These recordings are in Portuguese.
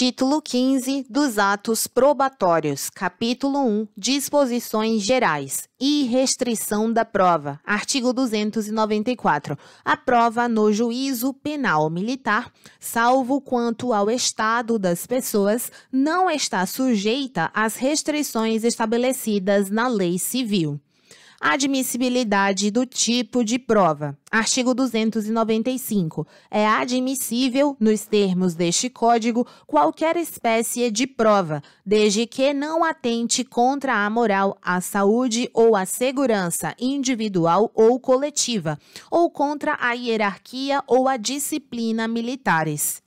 Título 15 dos Atos Probatórios, Capítulo 1 Disposições Gerais e Restrição da Prova, artigo 294. A prova no juízo penal militar, salvo quanto ao estado das pessoas, não está sujeita às restrições estabelecidas na lei civil. Admissibilidade do tipo de prova. Artigo 295. É admissível, nos termos deste Código, qualquer espécie de prova, desde que não atente contra a moral, a saúde ou a segurança individual ou coletiva, ou contra a hierarquia ou a disciplina militares.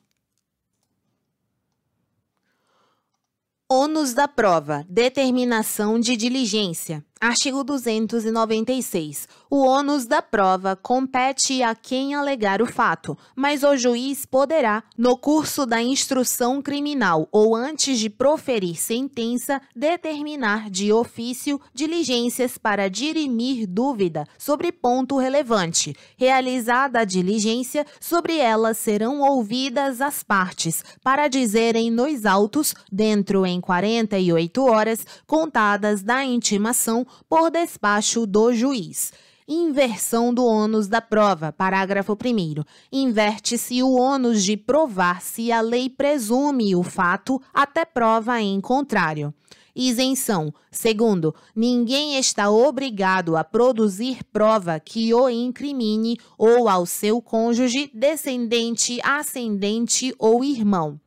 Ônus da prova, determinação de diligência. Artigo 296. O ônus da prova compete a quem alegar o fato, mas o juiz poderá, no curso da instrução criminal ou antes de proferir sentença, determinar de ofício diligências para dirimir dúvida sobre ponto relevante. Realizada a diligência, sobre ela serão ouvidas as partes para dizerem nos autos, dentro em 48 horas contadas da intimação por despacho do juiz. Inversão do ônus da prova. Parágrafo 1. Inverte-se o ônus de provar se a lei presume o fato até prova em contrário. Isenção. Segundo, ninguém está obrigado a produzir prova que o incrimine ou ao seu cônjuge, descendente, ascendente ou irmão.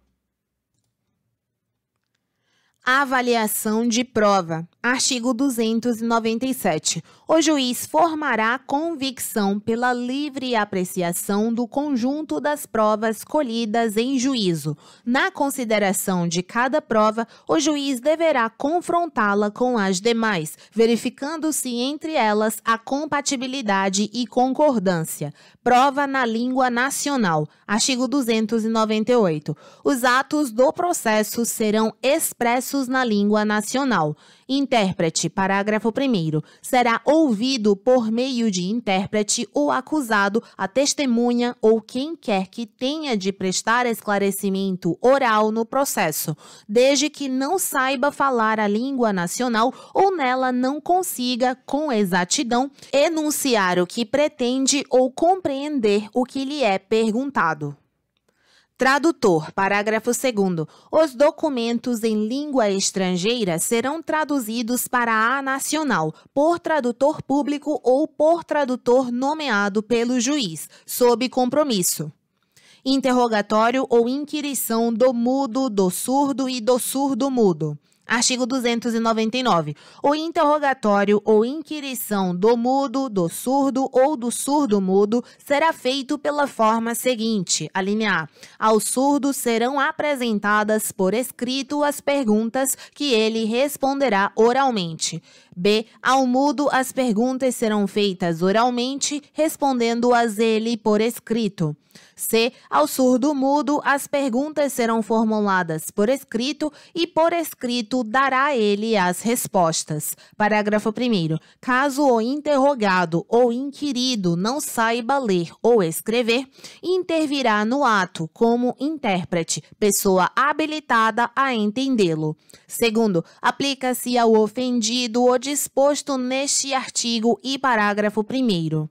Avaliação de prova. Artigo 297. O juiz formará convicção pela livre apreciação do conjunto das provas colhidas em juízo. Na consideração de cada prova, o juiz deverá confrontá-la com as demais, verificando-se entre elas a compatibilidade e concordância. Prova na língua nacional. Artigo 298. Os atos do processo serão expressos na língua nacional. Intérprete, parágrafo 1. Será ouvido por meio de intérprete o acusado, a testemunha ou quem quer que tenha de prestar esclarecimento oral no processo, desde que não saiba falar a língua nacional ou nela não consiga, com exatidão, enunciar o que pretende ou compreender o que lhe é perguntado. Tradutor, parágrafo 2. Os documentos em língua estrangeira serão traduzidos para a nacional por tradutor público ou por tradutor nomeado pelo juiz, sob compromisso. Interrogatório ou inquirição do mudo, do surdo e do surdo-mudo. Artigo 299. O interrogatório ou inquirição do mudo, do surdo ou do surdo-mudo será feito pela forma seguinte: a linha A. Ao surdo serão apresentadas por escrito as perguntas que ele responderá oralmente. B. Ao mudo, as perguntas serão feitas oralmente, respondendo-as ele por escrito. C. Ao surdo mudo, as perguntas serão formuladas por escrito e por escrito dará ele as respostas. Parágrafo 1. Caso o interrogado ou inquirido não saiba ler ou escrever, intervirá no ato como intérprete, pessoa habilitada a entendê-lo. Segundo, aplica-se ao ofendido o disposto neste artigo e parágrafo 1.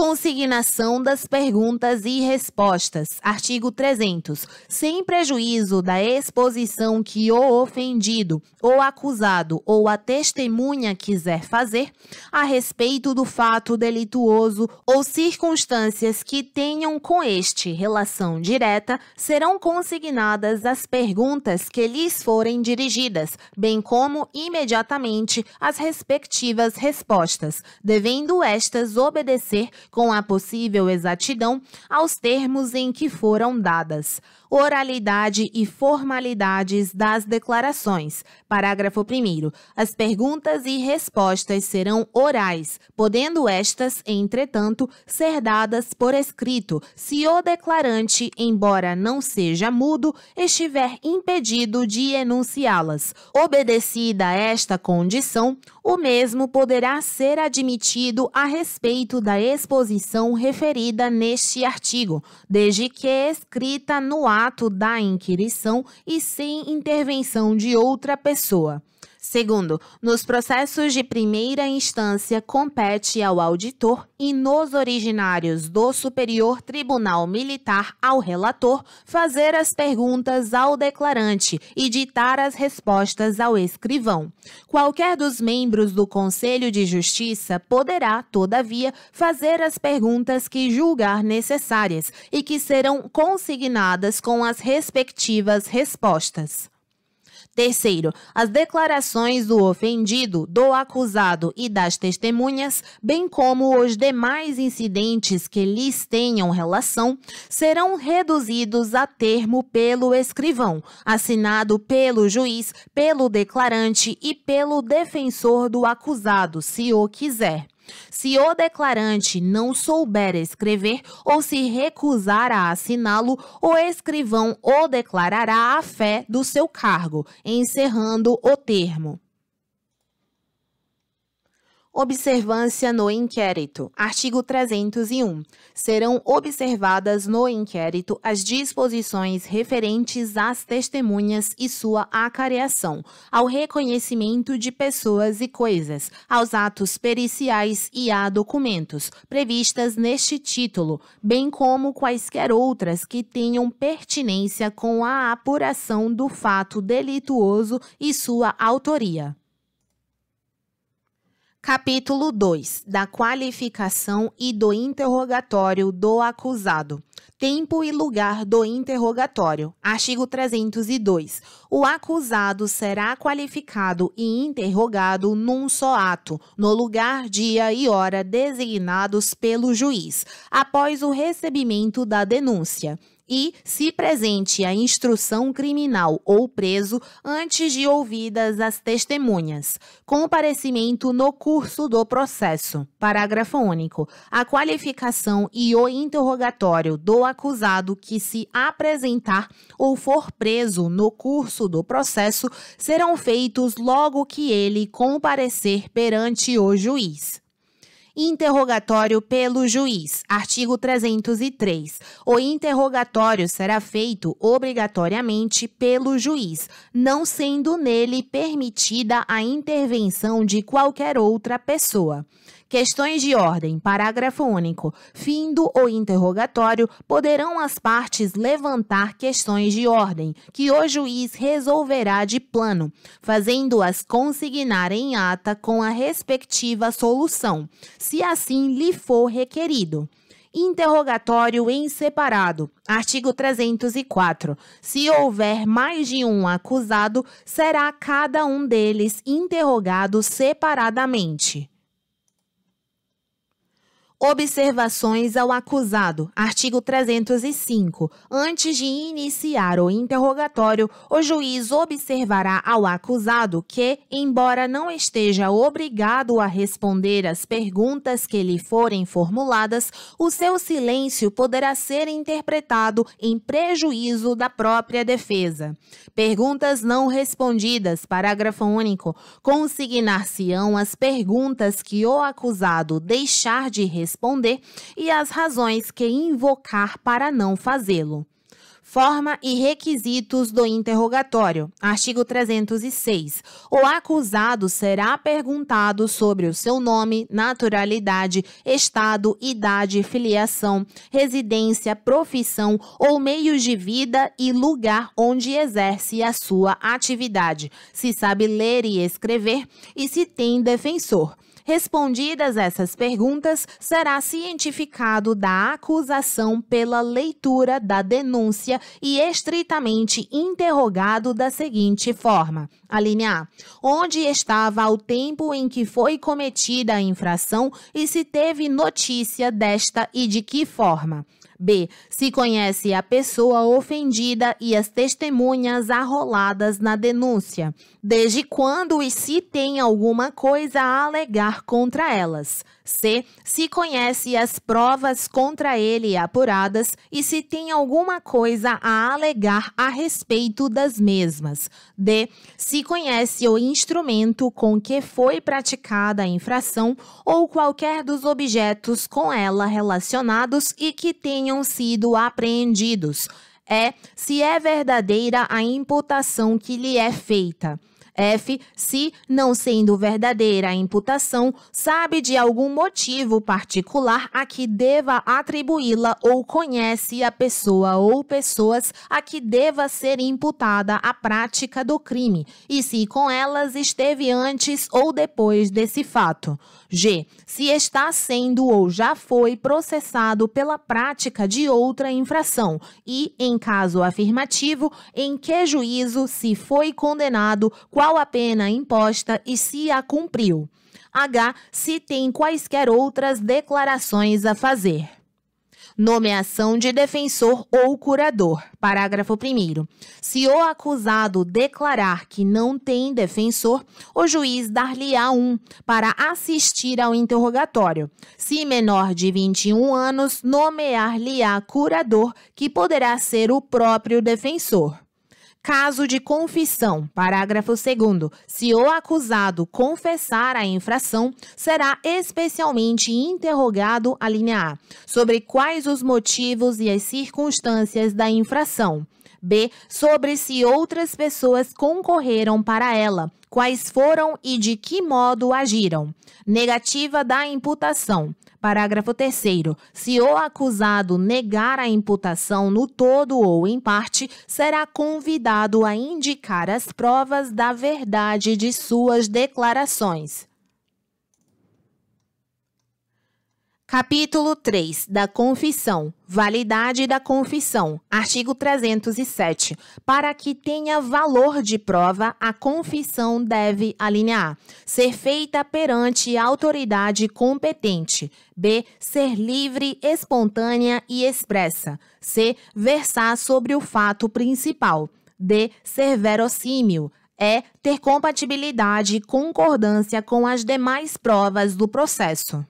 Consignação das perguntas e respostas. Artigo 300. Sem prejuízo da exposição que o ofendido ou acusado ou a testemunha quiser fazer a respeito do fato delituoso ou circunstâncias que tenham com este relação direta, serão consignadas as perguntas que lhes forem dirigidas, bem como imediatamente as respectivas respostas, devendo estas obedecer com a possível exatidão aos termos em que foram dadas. Oralidade e formalidades das declarações. Parágrafo 1. As perguntas e respostas serão orais, podendo estas, entretanto, ser dadas por escrito, se o declarante, embora não seja mudo, estiver impedido de enunciá-las. Obedecida esta condição, o mesmo poderá ser admitido a respeito da exposição disposição referida neste artigo, desde que é escrita no ato da inquirição e sem intervenção de outra pessoa. Segundo, nos processos de primeira instância compete ao auditor e nos originários do Superior Tribunal Militar ao relator fazer as perguntas ao declarante e ditar as respostas ao escrivão. Qualquer dos membros do Conselho de Justiça poderá, todavia, fazer as perguntas que julgar necessárias e que serão consignadas com as respectivas respostas. Terceiro, as declarações do ofendido, do acusado e das testemunhas, bem como os demais incidentes que lhes tenham relação, serão reduzidos a termo pelo escrivão, assinado pelo juiz, pelo declarante e pelo defensor do acusado, se o quiser. Se o declarante não souber escrever ou se recusar a assiná-lo, o escrivão o declarará à fé do seu cargo, encerrando o termo. Observância no inquérito. Artigo 301. Serão observadas no inquérito as disposições referentes às testemunhas e sua acareação, ao reconhecimento de pessoas e coisas, aos atos periciais e a documentos previstas neste título, bem como quaisquer outras que tenham pertinência com a apuração do fato delituoso e sua autoria. Capítulo 2 da qualificação e do interrogatório do acusado. Tempo e lugar do interrogatório. Artigo 302. O acusado será qualificado e interrogado num só ato, no lugar, dia e hora designados pelo juiz, após o recebimento da denúncia e se presente a instrução criminal ou preso antes de ouvidas as testemunhas. Comparecimento no curso do processo. Parágrafo único. A qualificação e o interrogatório do acusado que se apresentar ou for preso no curso do processo serão feitos logo que ele comparecer perante o juiz interrogatório pelo juiz. Artigo 303. O interrogatório será feito obrigatoriamente pelo juiz, não sendo nele permitida a intervenção de qualquer outra pessoa. Questões de ordem, parágrafo único. Findo o interrogatório, poderão as partes levantar questões de ordem, que o juiz resolverá de plano, fazendo-as consignar em ata com a respectiva solução, se assim lhe for requerido interrogatório em separado. Artigo 304. Se houver mais de um acusado, será cada um deles interrogado separadamente. Observações ao acusado, artigo 305. Antes de iniciar o interrogatório, o juiz observará ao acusado que, embora não esteja obrigado a responder às perguntas que lhe forem formuladas, o seu silêncio poderá ser interpretado em prejuízo da própria defesa. Perguntas não respondidas, parágrafo único, consignar-se-ão as perguntas que o acusado deixar de responder responder e as razões que invocar para não fazê-lo. Forma e requisitos do interrogatório. Artigo 306. O acusado será perguntado sobre o seu nome, naturalidade, estado, idade, filiação, residência, profissão ou meios de vida e lugar onde exerce a sua atividade, se sabe ler e escrever e se tem defensor. Respondidas essas perguntas, será cientificado da acusação pela leitura da denúncia e estritamente interrogado da seguinte forma: A: onde estava ao tempo em que foi cometida a infração e se teve notícia desta e de que forma? B. Se conhece a pessoa ofendida e as testemunhas arroladas na denúncia, desde quando e se tem alguma coisa a alegar contra elas. C. Se conhece as provas contra ele apuradas e se tem alguma coisa a alegar a respeito das mesmas. D. Se conhece o instrumento com que foi praticada a infração ou qualquer dos objetos com ela relacionados e que tenha tenham sido apreendidos é se é verdadeira a imputação que lhe é feita. F, se, não sendo verdadeira a imputação, sabe de algum motivo particular a que deva atribuí-la ou conhece a pessoa ou pessoas a que deva ser imputada a prática do crime, e se com elas esteve antes ou depois desse fato. G. Se está sendo ou já foi processado pela prática de outra infração e, em caso afirmativo, em que juízo se foi condenado, qual qual a pena imposta e se a cumpriu. H. Se tem quaisquer outras declarações a fazer. Nomeação de defensor ou curador. Parágrafo 1. Se o acusado declarar que não tem defensor, o juiz dar-lhe-á um para assistir ao interrogatório. Se menor de 21 anos, nomear-lhe-á curador, que poderá ser o próprio defensor caso de confissão, parágrafo 2 se o acusado confessar a infração, será especialmente interrogado a linha A sobre quais os motivos e as circunstâncias da infração. B. Sobre se outras pessoas concorreram para ela, quais foram e de que modo agiram. Negativa da imputação. Parágrafo 3. Se o acusado negar a imputação no todo ou em parte, será convidado a indicar as provas da verdade de suas declarações. Capítulo 3 da Confissão. Validade da confissão. Artigo 307. Para que tenha valor de prova, a confissão deve alinear: ser feita perante autoridade competente. B. Ser livre, espontânea e expressa. C. Versar sobre o fato principal. D. Ser verossímil é ter compatibilidade e concordância com as demais provas do processo.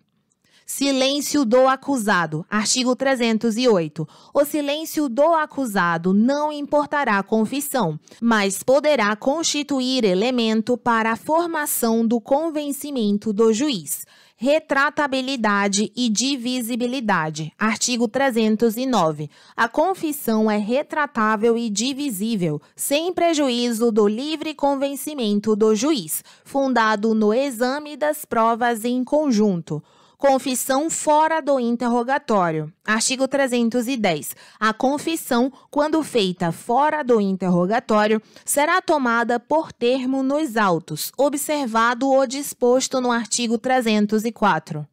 Silêncio do acusado. Artigo 308. O silêncio do acusado não importará confissão, mas poderá constituir elemento para a formação do convencimento do juiz retratabilidade e divisibilidade. Artigo 309. A confissão é retratável e divisível, sem prejuízo do livre convencimento do juiz, fundado no exame das provas em conjunto. Confissão fora do interrogatório. Artigo 310. A confissão, quando feita fora do interrogatório, será tomada por termo nos autos, observado o disposto no artigo 304.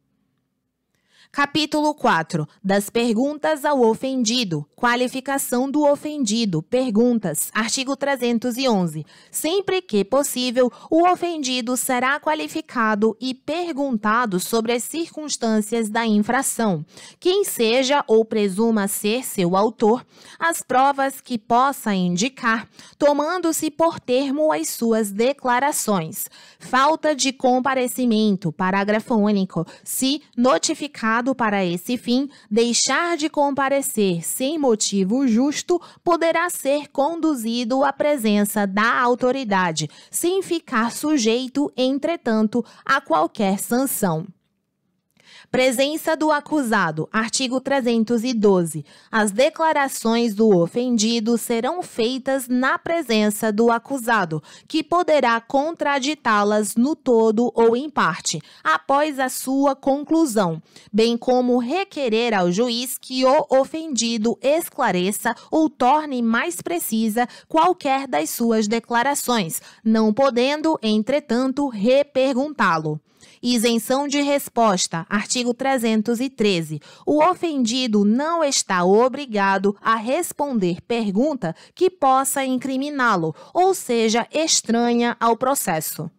Capítulo 4 Das perguntas ao ofendido. Qualificação do ofendido. Perguntas. Artigo 311. Sempre que possível, o ofendido será qualificado e perguntado sobre as circunstâncias da infração, quem seja ou presuma ser seu autor, as provas que possa indicar, tomando-se por termo as suas declarações. Falta de comparecimento. Parágrafo único. Se notificado para esse fim deixar de comparecer sem motivo justo poderá ser conduzido à presença da autoridade, sem ficar sujeito, entretanto, a qualquer sanção. Presença do acusado. Artigo 312. As declarações do ofendido serão feitas na presença do acusado, que poderá contraditá-las no todo ou em parte, após a sua conclusão, bem como requerer ao juiz que o ofendido esclareça ou torne mais precisa qualquer das suas declarações, não podendo, entretanto, reperguntá-lo. Isenção de resposta, artigo 313. O ofendido não está obrigado a responder pergunta que possa incriminá-lo, ou seja, estranha ao processo.